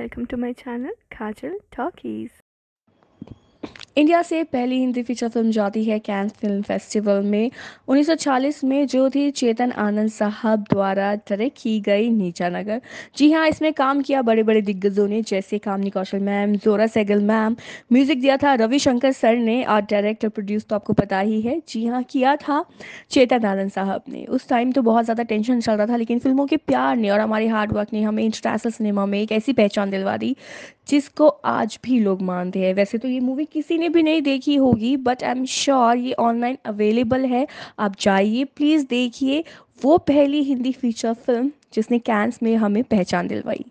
Welcome to my channel Kajal Talkies. India से पहली Hindi feature film जाती है कैंस फिल्म फेस्टिवल में 1940 में जो थी चेतन आनंद साहब द्वारा डायरेक्ट की गई नीचा नगर जी हाँ इसमें काम किया बड़े बड़े दिग्गजों ने जैसे कामनी कौशल मैम जोरा सैगल मैम म्यूजिक दिया था रविशंकर सर ने और डायरेक्टर प्रोड्यूस तो आपको पता ही है जी हाँ किया था चेतन आनंद साहब ने उस टाइम तो बहुत ज़्यादा टेंशन चल रहा था लेकिन फिल्मों के प्यार ने और हमारे हार्डवर्क ने हमें इंटरनेशनल सिनेमा में एक ऐसी पहचान दिलवा दी जिसको आज भी लोग मानते हैं वैसे तो ये मूवी किसी ने भी नहीं देखी होगी बट आई एम श्योर ये ऑनलाइन अवेलेबल है आप जाइए प्लीज़ देखिए वो पहली हिंदी फीचर फिल्म जिसने कैंस में हमें पहचान दिलवाई